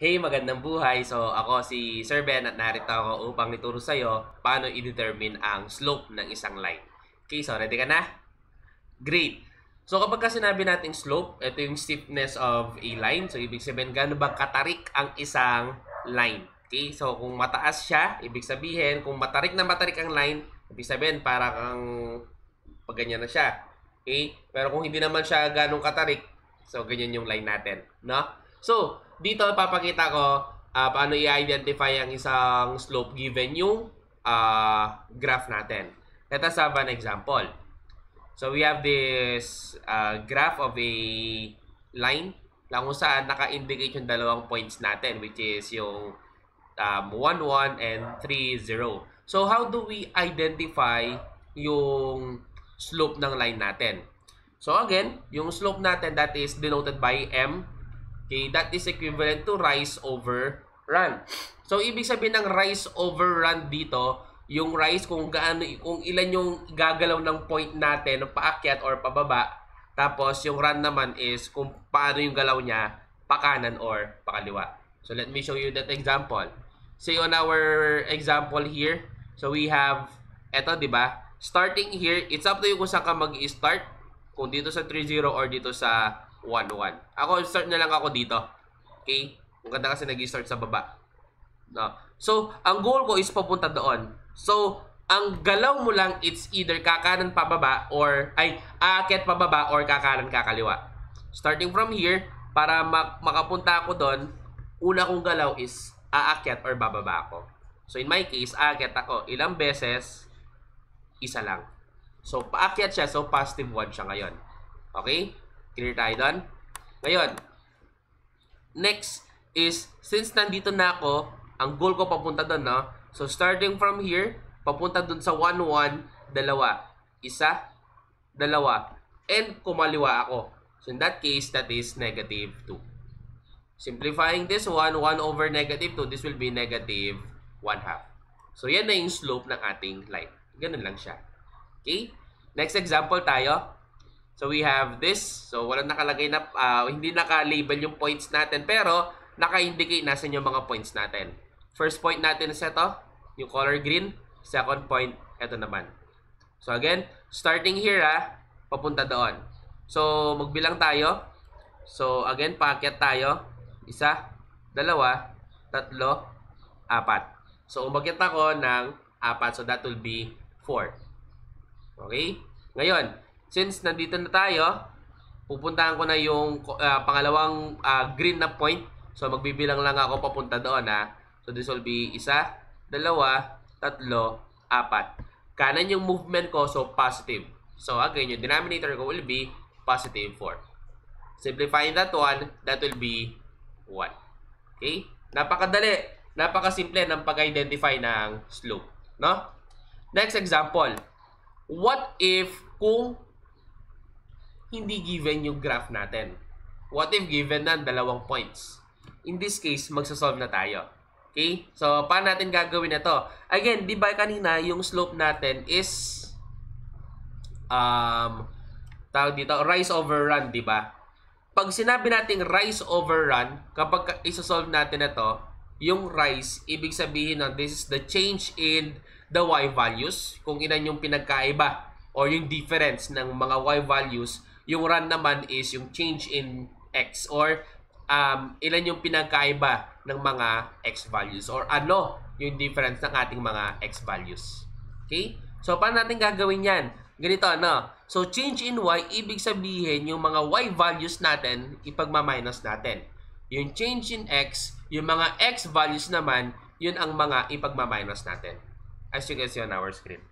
Hey, magandang buhay! So, ako si Sir Ben at narito ako upang ituro sa'yo paano i-determine ang slope ng isang line. Okay, so ready ka na? Great! So, kapag ka sinabi nating slope, ito yung steepness of a line. So, ibig sabihin, gano'n ba katarik ang isang line? Okay, so kung mataas siya, ibig sabihin, kung matarik na matarik ang line, ibig sabihin, para kang pagganyan na siya. Okay? Pero kung hindi naman siya ganong katarik, so ganyan yung line natin. No? So, dito papakita ko uh, paano i-identify ang isang slope given yung uh, graph natin. Let us have an example. So we have this uh, graph of a line lang kung saan naka-indicate yung dalawang points natin which is yung um, 1, 1 and 3, 0. So how do we identify yung slope ng line natin? So again, yung slope natin that is denoted by m Okay, that is equivalent to rise over run. So, ibig sabihin ng rise over run dito, yung rise kung gaano kung ilan yung gagalaw ng point natin paakyat or pababa. Tapos yung run naman is kung paano yung galaw niya pakanan or pakaliwa. So let me show you that example. Say on our example here, so we have eto 'di ba? Starting here, it's up to you kung saan ka mag-start. Kung dito sa 30 or dito sa 1-1. Ako, start na lang ako dito. Okay? Ang ganda kasi nag-start sa baba. No. So, ang goal ko is papunta doon. So, ang galaw mo lang, it's either kakanan pababa or, ay, aakyat pababa or kakanan kakaliwa. Starting from here, para mak makapunta ako doon, una kong galaw is aakyat or bababa ako. So, in my case, aakyat ako ilang beses, isa lang. So, paakyat siya. So, positive 1 siya ngayon. Okay? Clear tayo doon? Ngayon, next is, since nandito na ako, ang goal ko papunta doon, no? So, starting from here, papunta doon sa 1-1, dalawa. Isa, dalawa. And kumaliwa ako. So, in that case, that is negative 2. Simplifying this 1, 1 over negative 2, this will be negative 1 half. So, yan na yung slope ng ating line. Ganun lang siya. Okay? Next example tayo. So we have this. So walang nakalagay na, uh, hindi nakalabel yung points natin. Pero naka-indicate na sa yung mga points natin. First point natin is ito, yung color green. Second point, ito naman. So again, starting here ah, papunta doon. So magbilang tayo. So again, packet tayo. Isa, dalawa, tatlo, apat. So umakyat ako ng apat. So that will be 4. Okay? Ngayon, since nandito na tayo, pupuntahan ko na yung uh, pangalawang uh, green na point. So, magbibilang lang ako papunta doon ha. So, this will be isa, dalawa, tatlo, apat. Kanan yung movement ko, so positive. So, again, yung denominator ko will be positive 4. Simplifying that one, that will be 1. Okay? Napakadali, napakasimple ng pag-identify ng slope. No? Next example. What if kung hindi given yung graph natin. What if given na dalawang points? In this case, magsasolve na tayo. Okay? So, paano natin gagawin ito? Again, di ba kanina yung slope natin is um, tawag dito, rise over run, di ba? Pag sinabi nating rise over run, kapag isosolve natin ito, yung rise, ibig sabihin na this is the change in the y values, kung ilan yung pinagkaiba or yung difference ng mga y values yung run naman is yung change in x or um, ilan yung pinagkaiba ng mga x values or ano yung difference ng ating mga x values. Okay? So, paano natin gagawin yan? Ganito, ano? So, change in y, ibig sabihin yung mga y values natin, ipagmaminus natin. Yung change in x, yung mga x values naman, yun ang mga ipagmaminus natin. As you can see on our screen.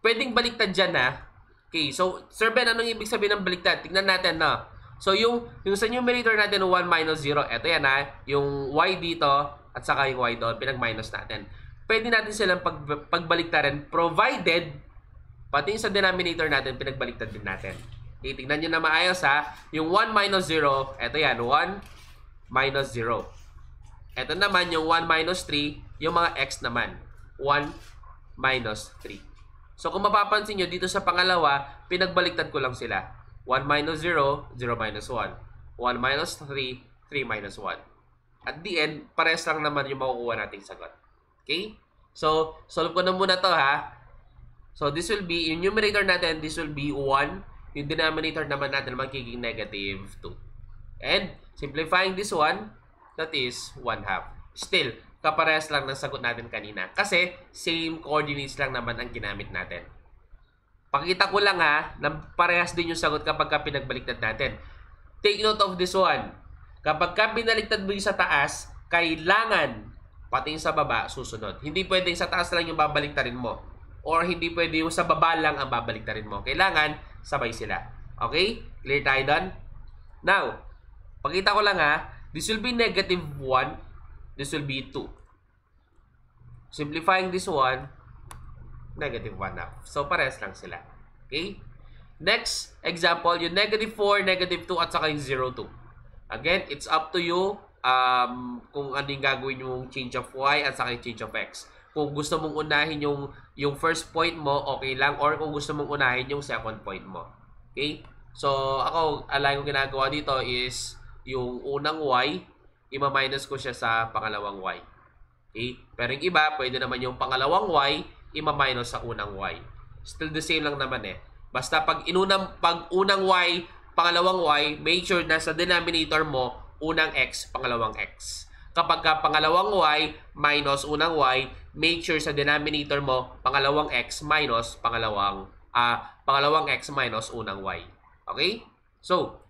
Pwedeng baliktad dyan, ha? Okay, so Sir Ben, anong ibig sabihin ng baliktad? Tingnan natin na. Ah. So yung, yung sa numerator natin 1 minus 0, ito yan ha, ah. yung y dito at saka yung y doon, pinag-minus natin. Pwede natin silang pag, pagbaliktaran provided pati yung sa denominator natin, pinagbaliktad din natin. Okay, tingnan niyo na maayos ha. Ah. Yung 1 minus 0, ito yan, 1 minus 0. Ito naman yung 1 minus 3, yung mga x naman, 1 minus 3. So kung mapapansin nyo, dito sa pangalawa, pinagbaliktad ko lang sila. 1 minus 0, 0 minus 1. 1 minus 3, 3 minus 1. At the end, pares lang naman yung makukuha nating sagot. Okay? So, solve ko na muna to ha. So, this will be, yung numerator natin, this will be 1. Yung denominator naman natin, magiging negative 2. And, simplifying this one, that is 1 half. Still, kaparehas lang ng sagot natin kanina. Kasi same coordinates lang naman ang ginamit natin. Pakita ko lang ha, na parehas din yung sagot kapag ka pinagbaliktad natin. Take note of this one. Kapag ka binaliktad mo yung sa taas, kailangan pati yung sa baba susunod. Hindi pwede sa taas lang yung babaliktarin mo. Or hindi pwede yung sa baba lang ang babaliktarin mo. Kailangan sabay sila. Okay? Clear tayo doon? Now, pakita ko lang ha. This will be negative 1 This will be 2. Simplifying this one, negative 1 na. So, pares lang sila. Okay? Next example, yung negative 4, negative 2, at saka yung 0, 2. Again, it's up to you um, kung ano yung gagawin yung change of y at saka yung change of x. Kung gusto mong unahin yung, yung first point mo, okay lang. Or kung gusto mong unahin yung second point mo. Okay? So, ako, alay ko ginagawa dito is yung unang y, ima-minus ko siya sa pangalawang y. Okay? Pero yung iba, pwede naman yung pangalawang y, ima-minus sa unang y. Still the same lang naman eh. Basta pag, inunang, pag unang y, pangalawang y, make sure na sa denominator mo, unang x, pangalawang x. Kapag ka pangalawang y minus unang y, make sure sa denominator mo, pangalawang x minus pangalawang, uh, pangalawang x minus unang y. Okay? So,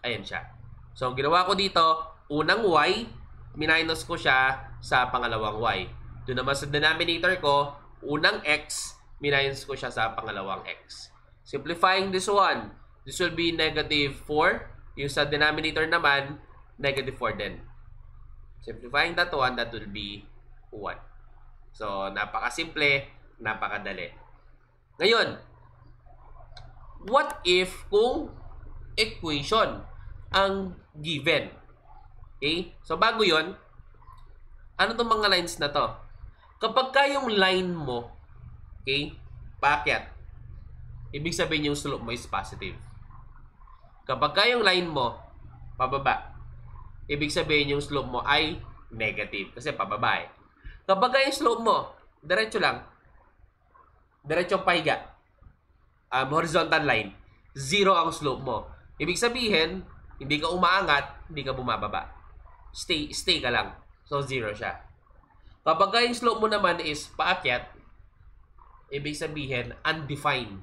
ayan siya. So, ang ginawa ko dito, unang y, minus ko siya sa pangalawang y. Doon naman sa denominator ko, unang x, minus ko siya sa pangalawang x. Simplifying this one, this will be negative 4. Yung sa denominator naman, negative 4 din. Simplifying that one, that will be 1. So, napakasimple, napakadali. Ngayon, what if kung equation? ang given. Okay? So, bago yon ano tong mga lines na to? Kapag ka yung line mo, okay, paakyat, ibig sabihin yung slope mo is positive. Kapag ka yung line mo, pababa, ibig sabihin yung slope mo ay negative kasi pababa eh. Kapag ka yung slope mo, diretso lang, diretsong pahiga, um, horizontal line, zero ang slope mo. Ibig sabihin, hindi ka umaangat, hindi ka bumababa. Stay, stay ka lang. So, zero siya. Kapag yung slope mo naman is paakyat, ibig sabihin, undefined.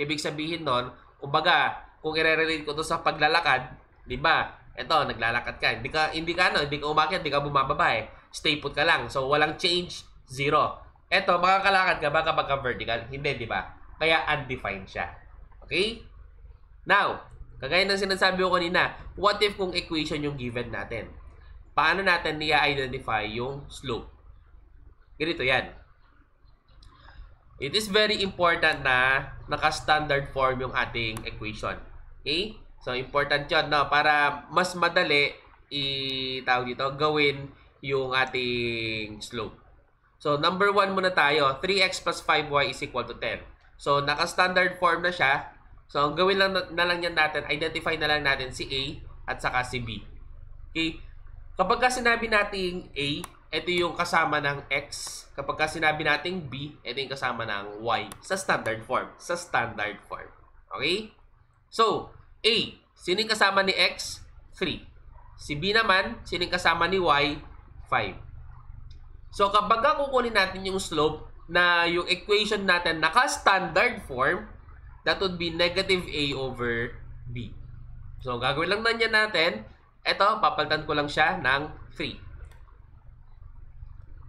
Ibig sabihin nun, kumbaga, kung i-relate ko to sa paglalakad, di ba? Ito, naglalakad ka. Hindi ka, hindi ka, ano, hindi ka umakyat, hindi ka bumababa eh. Stay put ka lang. So, walang change, zero. Ito, makakalakad ka ba kapag ka vertical? Hindi, di ba? Kaya undefined siya. Okay? Now, Kagaya ng sinasabi ko kanina, what if kung equation yung given natin? Paano natin niya-identify yung slope? Ganito yan. It is very important na naka-standard form yung ating equation. Okay? So, important yun, no? Para mas madali itawag dito, gawin yung ating slope. So, number 1 muna tayo. 3x plus 5y is equal to 10. So, naka-standard form na siya. So, ang gawin lang na, na lang yan natin, identify na lang natin si A at saka si B. Okay? Kapag ka sinabi nating A, ito yung kasama ng X. Kapag ka sinabi nating B, ito yung kasama ng Y. Sa standard form. Sa standard form. Okay? So, A, sino yung kasama ni X? 3. Si B naman, sino yung kasama ni Y? 5. So, kapag ka kukunin natin yung slope na yung equation natin naka-standard form, that would be negative A over B. So, gagawin lang na natin, Ito, papaltan ko lang siya ng 3.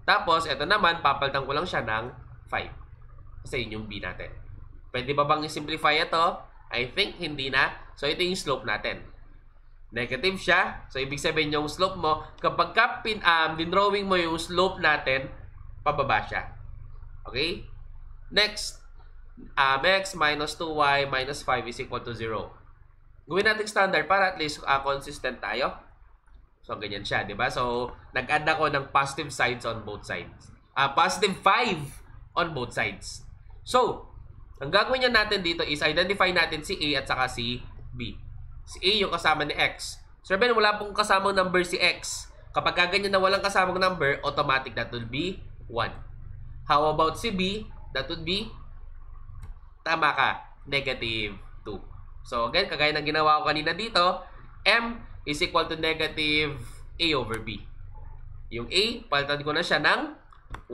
Tapos, ito naman, papaltan ko lang siya ng 5. Kasi yun yung B natin. Pwede ba bang i-simplify ito? I think hindi na. So, ito yung slope natin. Negative siya. So, ibig sabihin yung slope mo, kapag ka pin, um, drawing mo yung slope natin, pababa siya. Okay? Next, um, minus 2y minus 5 is equal to 0. Gawin natin standard para at least uh, consistent tayo. So, ganyan siya, di ba? So, nag-add ako ng positive sides on both sides. Uh, positive 5 on both sides. So, ang gagawin niya natin dito is identify natin si A at saka si B. Si A yung kasama ni X. So, Ben, wala pong kasamang number si X. Kapag ganyan na walang kasamang number, automatic that will be 1. How about si B? That would be Tama ka. Negative 2. So, again, kagaya ng ginawa ko kanina dito, M is equal to negative A over B. Yung A, palitan ko na siya ng 1.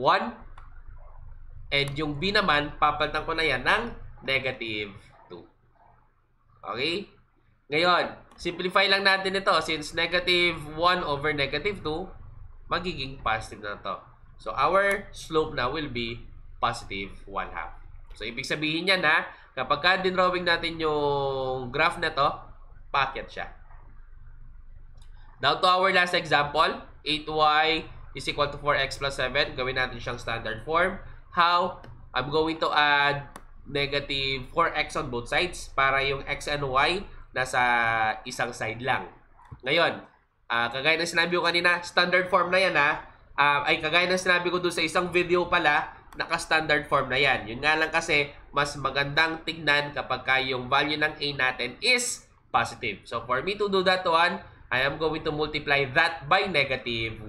And yung B naman, papalitan ko na yan ng negative 2. Okay? Ngayon, simplify lang natin ito. Since negative 1 over negative 2, magiging positive na to. So, our slope na will be positive 1 half. So, ibig sabihin yan ha, kapag ka dinrawing natin yung graph na to, packet siya. Now, to our last example, 8y is equal to 4x plus 7. Gawin natin siyang standard form. How? I'm going to add negative 4x on both sides para yung x and y nasa isang side lang. Ngayon, uh, kagaya ng sinabi ko kanina, standard form na yan ha. Uh, ay, kagaya ng sinabi ko dun sa isang video pala, naka-standard form na yan. Yun nga lang kasi, mas magandang tignan kapag yung value ng A natin is positive. So, for me to do that one, I am going to multiply that by negative 1.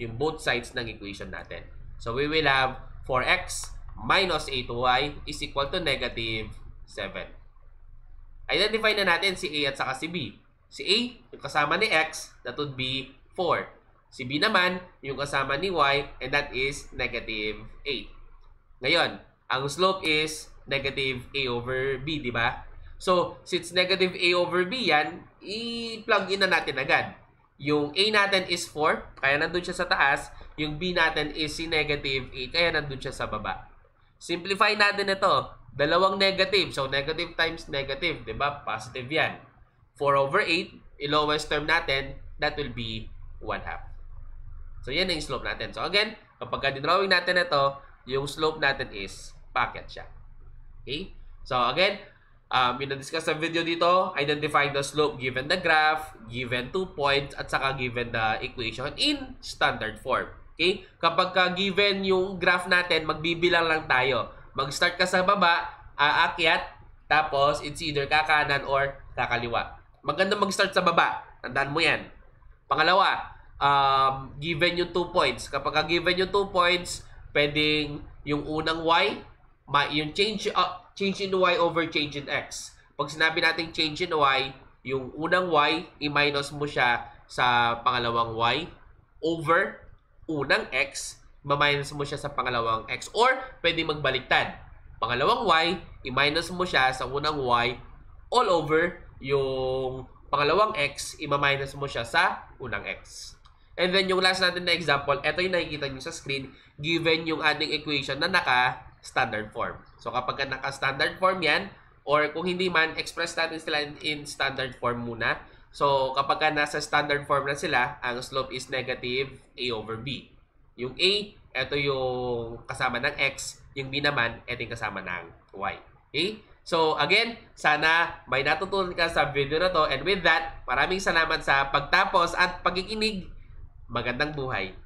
Yung both sides ng equation natin. So, we will have 4x minus 8y is equal to negative 7. Identify na natin si A at saka si B. Si A, yung kasama ni x, that would be 4. Si B naman, yung kasama ni Y, and that is negative 8. Ngayon, ang slope is negative A over B, di ba? So, since negative A over B yan, i-plug in na natin agad. Yung A natin is 4, kaya nandun siya sa taas. Yung B natin is si negative 8, kaya nandun siya sa baba. Simplify natin ito. Dalawang negative. So, negative times negative, di ba? Positive yan. 4 over 8, i-lowest term natin, that will be 1 half. So, yan ang slope natin. So, again, kapag drawing natin ito, yung slope natin is packet siya. Okay? So, again, um, yung na-discuss sa video dito, identify the slope given the graph, given two points, at saka given the equation in standard form. Okay? Kapag given yung graph natin, magbibilang lang tayo. Mag-start ka sa baba, aakyat, tapos it's either kakanan or kakaliwa. Maganda mag-start sa baba. Tandaan mo yan. Pangalawa, um, given yung 2 points. Kapag given yung 2 points, pwedeng yung unang y, ma, yung change, uh, change in y over change in x. Pag sinabi nating change in y, yung unang y, i-minus mo siya sa pangalawang y over unang x, ma-minus mo siya sa pangalawang x. Or, pwede magbaliktad. Pangalawang y, i-minus mo siya sa unang y all over yung pangalawang x, i-minus mo siya sa unang x. And then yung last natin na example, ito yung nakikita nyo sa screen, given yung ating equation na naka-standard form. So kapag naka-standard form yan, or kung hindi man, express natin sila in standard form muna. So kapag nasa standard form na sila, ang slope is negative a over b. Yung a, ito yung kasama ng x, yung b naman, ito yung kasama ng y. Okay? So again, sana may natutunan ka sa video na to. And with that, maraming salamat sa pagtapos at pagikinig Magandang buhay!